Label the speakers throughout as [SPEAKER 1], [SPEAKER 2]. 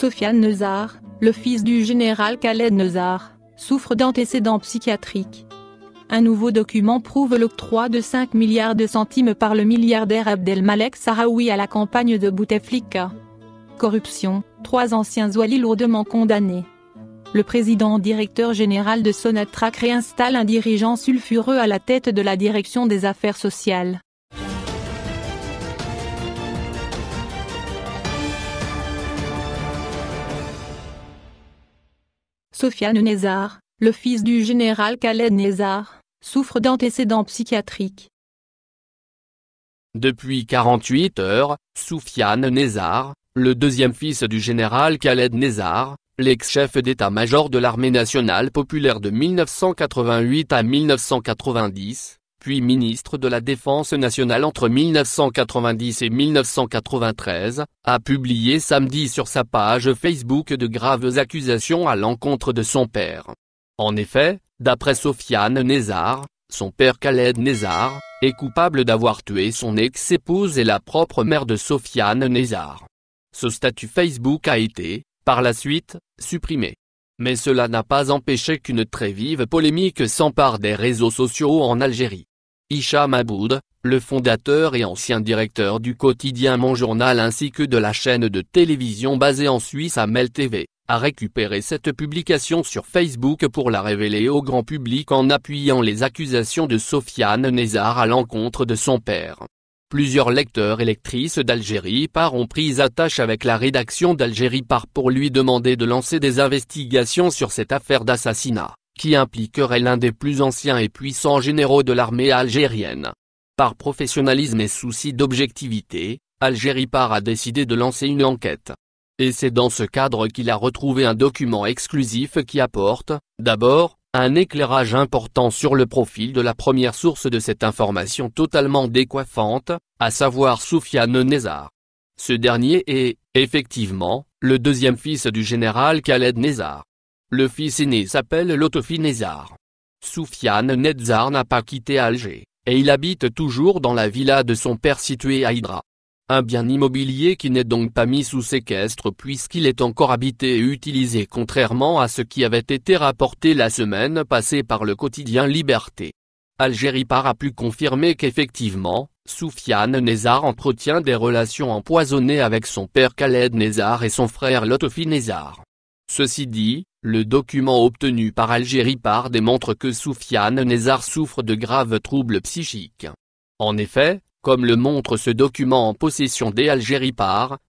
[SPEAKER 1] Sofiane Nezar, le fils du général Khaled Nezar, souffre d'antécédents psychiatriques. Un nouveau document prouve l'octroi de 5 milliards de centimes par le milliardaire Abdelmalek Sahraoui à la campagne de Bouteflika. Corruption, trois anciens oualis lourdement condamnés. Le président directeur général de Sonatrach réinstalle un dirigeant sulfureux à la tête de la direction des affaires sociales. Sofiane Nézar, le fils du général Khaled Nézar, souffre d'antécédents psychiatriques.
[SPEAKER 2] Depuis 48 heures, Sofiane Nézar, le deuxième fils du général Khaled Nézar, l'ex-chef d'état-major de l'armée nationale populaire de 1988 à 1990, puis ministre de la Défense nationale entre 1990 et 1993, a publié samedi sur sa page Facebook de graves accusations à l'encontre de son père. En effet, d'après Sofiane Nézar, son père Khaled Nézar, est coupable d'avoir tué son ex-épouse et la propre mère de Sofiane Nézar. Ce statut Facebook a été, par la suite, supprimé. Mais cela n'a pas empêché qu'une très vive polémique s'empare des réseaux sociaux en Algérie. Isha Maboud, le fondateur et ancien directeur du quotidien Mon Journal ainsi que de la chaîne de télévision basée en Suisse Amel TV, a récupéré cette publication sur Facebook pour la révéler au grand public en appuyant les accusations de Sofiane Nézar à l'encontre de son père. Plusieurs lecteurs et lectrices d'Algérie par ont pris attache avec la rédaction d'Algérie par pour lui demander de lancer des investigations sur cette affaire d'assassinat qui impliquerait l'un des plus anciens et puissants généraux de l'armée algérienne. Par professionnalisme et souci d'objectivité, Algérie Par a décidé de lancer une enquête. Et c'est dans ce cadre qu'il a retrouvé un document exclusif qui apporte, d'abord, un éclairage important sur le profil de la première source de cette information totalement décoiffante, à savoir Soufiane Nézar. Ce dernier est, effectivement, le deuxième fils du général Khaled Nézar. Le fils aîné s'appelle Lotofi Nezar. Soufiane Nezar n'a pas quitté Alger, et il habite toujours dans la villa de son père située à Hydra. Un bien immobilier qui n'est donc pas mis sous séquestre puisqu'il est encore habité et utilisé contrairement à ce qui avait été rapporté la semaine passée par le quotidien Liberté. Algérie Par a pu confirmer qu'effectivement, Soufiane Nézar entretient des relations empoisonnées avec son père Khaled Nézar et son frère Lotofi Nézar. Ceci dit, le document obtenu par Algérie par démontre que Soufiane Nézar souffre de graves troubles psychiques. En effet, comme le montre ce document en possession des Algérie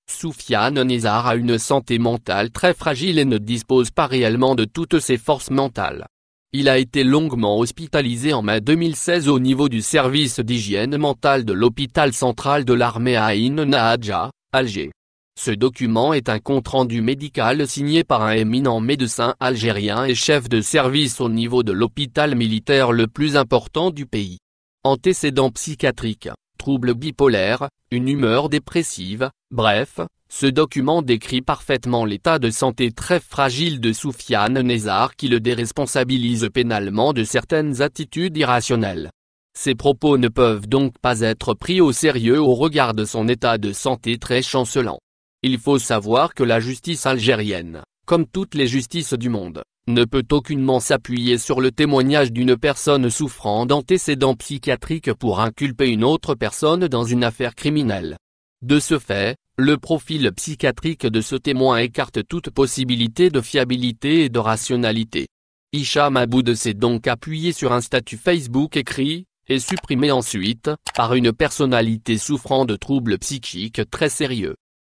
[SPEAKER 2] Soufiane Nézar a une santé mentale très fragile et ne dispose pas réellement de toutes ses forces mentales. Il a été longuement hospitalisé en mai 2016 au niveau du service d'hygiène mentale de l'hôpital central de l'armée à Aïn Nahadja, Alger. Ce document est un compte-rendu médical signé par un éminent médecin algérien et chef de service au niveau de l'hôpital militaire le plus important du pays. Antécédents psychiatriques, troubles bipolaires, une humeur dépressive, bref, ce document décrit parfaitement l'état de santé très fragile de Soufiane Nézar qui le déresponsabilise pénalement de certaines attitudes irrationnelles. Ses propos ne peuvent donc pas être pris au sérieux au regard de son état de santé très chancelant. Il faut savoir que la justice algérienne, comme toutes les justices du monde, ne peut aucunement s'appuyer sur le témoignage d'une personne souffrant d'antécédents psychiatriques pour inculper une autre personne dans une affaire criminelle. De ce fait, le profil psychiatrique de ce témoin écarte toute possibilité de fiabilité et de rationalité. Hicham Aboud s'est donc appuyé sur un statut Facebook écrit, et supprimé ensuite, par une personnalité souffrant de troubles psychiques très sérieux.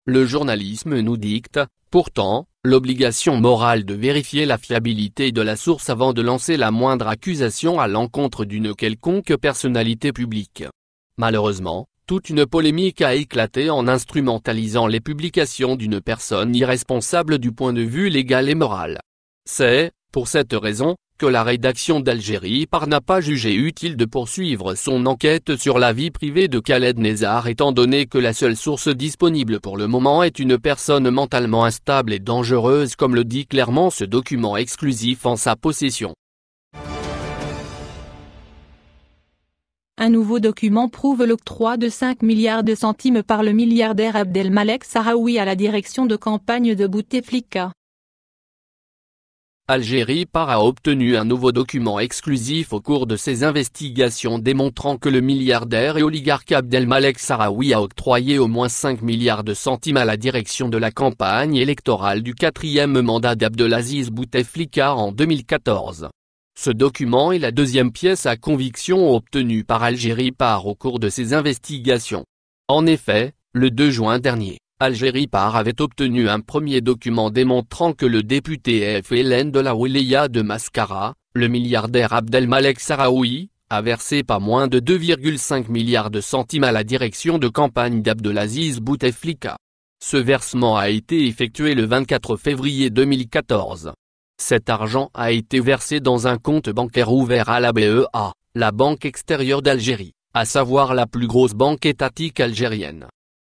[SPEAKER 2] Le journalisme nous dicte, pourtant, l'obligation morale de vérifier la fiabilité de la source avant de lancer la moindre accusation à l'encontre d'une quelconque personnalité publique. Malheureusement, toute une polémique a éclaté en instrumentalisant les publications d'une personne irresponsable du point de vue légal et moral. C'est, pour cette raison, que la rédaction d'Algérie par n'a pas jugé utile de poursuivre son enquête sur la vie privée de Khaled Nezar étant donné que la seule source disponible pour le moment est une personne mentalement instable et dangereuse comme le dit clairement ce document exclusif en sa possession.
[SPEAKER 1] Un nouveau document prouve l'octroi de 5 milliards de centimes par le milliardaire Abdelmalek Sahraoui à la direction de campagne de Bouteflika.
[SPEAKER 2] Algérie Par a obtenu un nouveau document exclusif au cours de ses investigations démontrant que le milliardaire et oligarque Abdelmalek Sarawi a octroyé au moins 5 milliards de centimes à la direction de la campagne électorale du quatrième mandat d'Abdelaziz Bouteflika en 2014. Ce document est la deuxième pièce à conviction obtenue par Algérie Par au cours de ses investigations. En effet, le 2 juin dernier, Algérie Par avait obtenu un premier document démontrant que le député FLN de la Wilaya de Mascara, le milliardaire Abdelmalek Saraoui, a versé pas moins de 2,5 milliards de centimes à la direction de campagne d'Abdelaziz Bouteflika. Ce versement a été effectué le 24 février 2014. Cet argent a été versé dans un compte bancaire ouvert à la BEA, la Banque extérieure d'Algérie, à savoir la plus grosse banque étatique algérienne.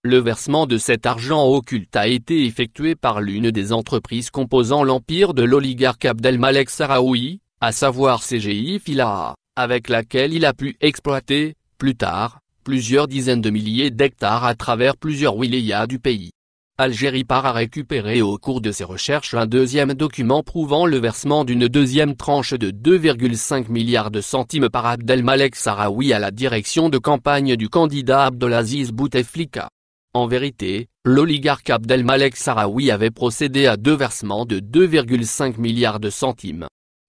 [SPEAKER 2] Le versement de cet argent occulte a été effectué par l'une des entreprises composant l'empire de l'oligarque Abdelmalek Saraoui, à savoir CGI Fila, avec laquelle il a pu exploiter, plus tard, plusieurs dizaines de milliers d'hectares à travers plusieurs wilayas du pays. Algérie part à récupérer au cours de ses recherches un deuxième document prouvant le versement d'une deuxième tranche de 2,5 milliards de centimes par Abdelmalek Saraoui à la direction de campagne du candidat Abdelaziz Bouteflika. En vérité, l'oligarque Abdelmalek Saraoui avait procédé à deux versements de 2,5 milliards de centimes.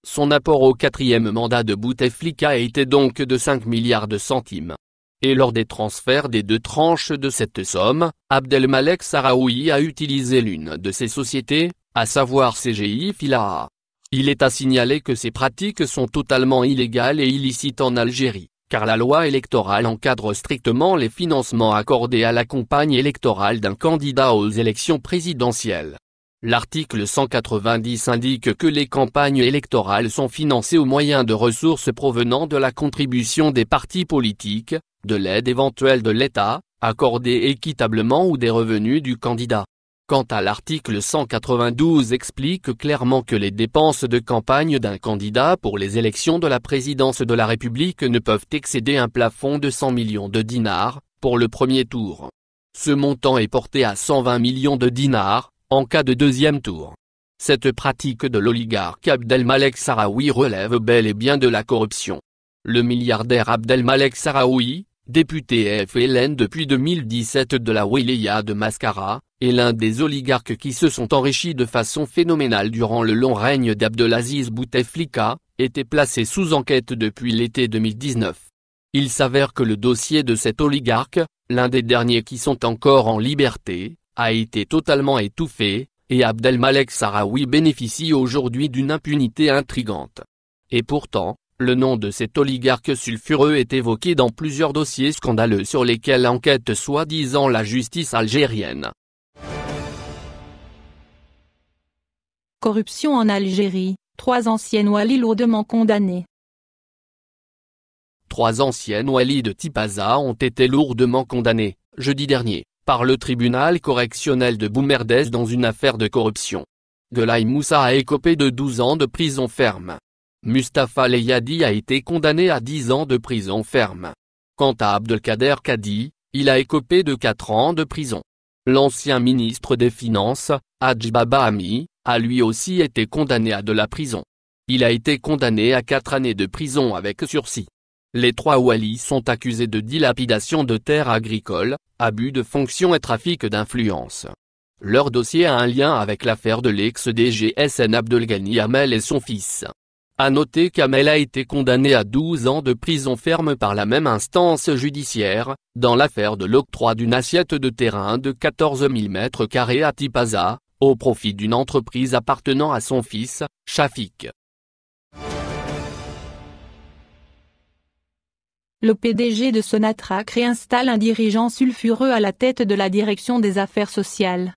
[SPEAKER 2] Son apport au quatrième mandat de Bouteflika était donc de 5 milliards de centimes. Et lors des transferts des deux tranches de cette somme, Abdelmalek Saraoui a utilisé l'une de ses sociétés, à savoir CGI Filaa. Il est à signaler que ces pratiques sont totalement illégales et illicites en Algérie car la loi électorale encadre strictement les financements accordés à la campagne électorale d'un candidat aux élections présidentielles. L'article 190 indique que les campagnes électorales sont financées au moyen de ressources provenant de la contribution des partis politiques, de l'aide éventuelle de l'État, accordée équitablement ou des revenus du candidat. Quant à l'article 192 explique clairement que les dépenses de campagne d'un candidat pour les élections de la présidence de la République ne peuvent excéder un plafond de 100 millions de dinars, pour le premier tour. Ce montant est porté à 120 millions de dinars, en cas de deuxième tour. Cette pratique de l'oligarque Abdelmalek Saraoui relève bel et bien de la corruption. Le milliardaire Abdelmalek Saraoui, député FLN depuis 2017 de la Wilaya de Mascara, et l'un des oligarques qui se sont enrichis de façon phénoménale durant le long règne d'Abdelaziz Bouteflika, était placé sous enquête depuis l'été 2019. Il s'avère que le dossier de cet oligarque, l'un des derniers qui sont encore en liberté, a été totalement étouffé, et Abdelmalek Sarawi bénéficie aujourd'hui d'une impunité intrigante. Et pourtant, le nom de cet oligarque sulfureux est évoqué dans plusieurs dossiers scandaleux sur lesquels enquête soi-disant la justice algérienne.
[SPEAKER 1] Corruption en Algérie, trois anciennes Wali lourdement condamnées
[SPEAKER 2] Trois anciennes Wali de Tipaza ont été lourdement condamnées, jeudi dernier, par le tribunal correctionnel de Boumerdès dans une affaire de corruption. Gelaï Moussa a écopé de 12 ans de prison ferme, Mustapha Leyadi a été condamné à 10 ans de prison ferme. Quant à Abdelkader Kadi, il a écopé de 4 ans de prison. L'ancien ministre des Finances, Baba Ami, a lui aussi été condamné à de la prison. Il a été condamné à 4 années de prison avec sursis. Les trois Wali sont accusés de dilapidation de terres agricoles, abus de fonction et trafic d'influence. Leur dossier a un lien avec l'affaire de lex dgsn Abdelgani Abdelghani Hamel et son fils. A noter qu'Amel a été condamné à 12 ans de prison ferme par la même instance judiciaire, dans l'affaire de l'octroi d'une assiette de terrain de 14 000 m2 à Tipaza, au profit d'une entreprise appartenant à son fils, Shafik.
[SPEAKER 1] Le PDG de Sonatra réinstalle un dirigeant sulfureux à la tête de la direction des affaires sociales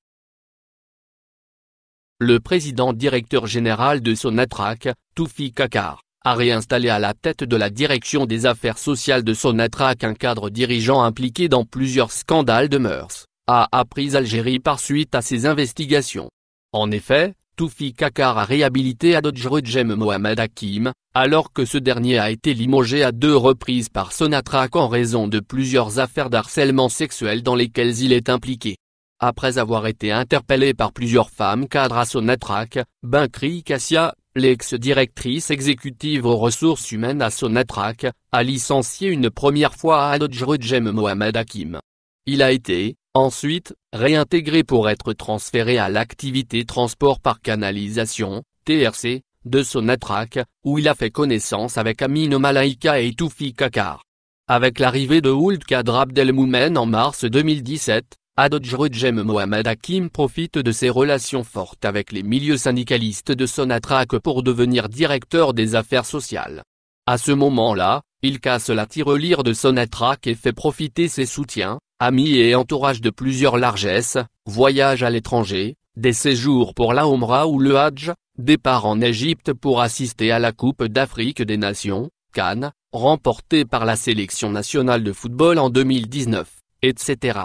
[SPEAKER 2] le président directeur général de Sonatrach, Toufi Kakar, a réinstallé à la tête de la direction des affaires sociales de Sonatrach un cadre dirigeant impliqué dans plusieurs scandales de mœurs, a appris Algérie par suite à ses investigations. En effet, Toufi Kakar a réhabilité Adodj Mohamed Hakim, alors que ce dernier a été limogé à deux reprises par Sonatrach en raison de plusieurs affaires d'harcèlement sexuel dans lesquelles il est impliqué. Après avoir été interpellé par plusieurs femmes cadres à Sonatrach, Bankri Cassia, l'ex-directrice exécutive aux ressources humaines à Sonatrach, a licencié une première fois à Adjrujem Mohamed Hakim. Il a été, ensuite, réintégré pour être transféré à l'activité transport par canalisation, TRC, de Sonatrach, où il a fait connaissance avec Amine Malaika et Toufi Kakar. Avec l'arrivée de Ould Kadra Abdelmoumen en mars 2017, Adodjrudjem Mohamed Hakim profite de ses relations fortes avec les milieux syndicalistes de Sonatrach pour devenir directeur des affaires sociales. À ce moment-là, il casse la tirelire de Sonatrach et fait profiter ses soutiens, amis et entourage de plusieurs largesses, voyages à l'étranger, des séjours pour la Omra ou le Hajj, départ en Égypte pour assister à la Coupe d'Afrique des Nations, Cannes, remportée par la sélection nationale de football en 2019, etc.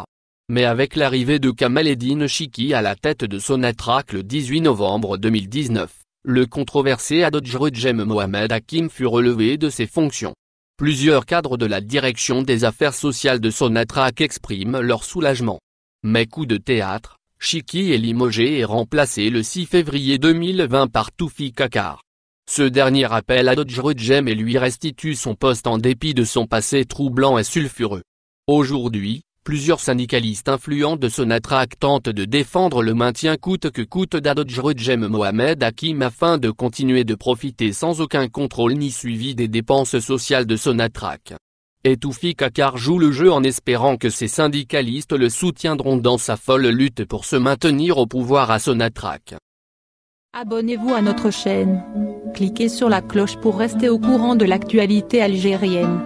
[SPEAKER 2] Mais avec l'arrivée de Kamaledine Chiki à la tête de Sonatrach le 18 novembre 2019, le controversé Adodjrejem Mohamed Hakim fut relevé de ses fonctions. Plusieurs cadres de la direction des affaires sociales de Sonatrach expriment leur soulagement. Mais coup de théâtre, Chiki est limogé et remplacé le 6 février 2020 par Toufi Kakar. Ce dernier appelle à et lui restitue son poste en dépit de son passé troublant et sulfureux. Aujourd'hui, Plusieurs syndicalistes influents de Sonatrach tentent de défendre le maintien coûte que coûte d'Adodjrejem Mohamed Hakim afin de continuer de profiter sans aucun contrôle ni suivi des dépenses sociales de Sonatrach. Et Toufi Kakar joue le jeu en espérant que ses syndicalistes le soutiendront dans sa folle lutte pour se maintenir au pouvoir à Sonatrach.
[SPEAKER 1] Abonnez-vous à notre chaîne. Cliquez sur la cloche pour rester au courant de l'actualité algérienne.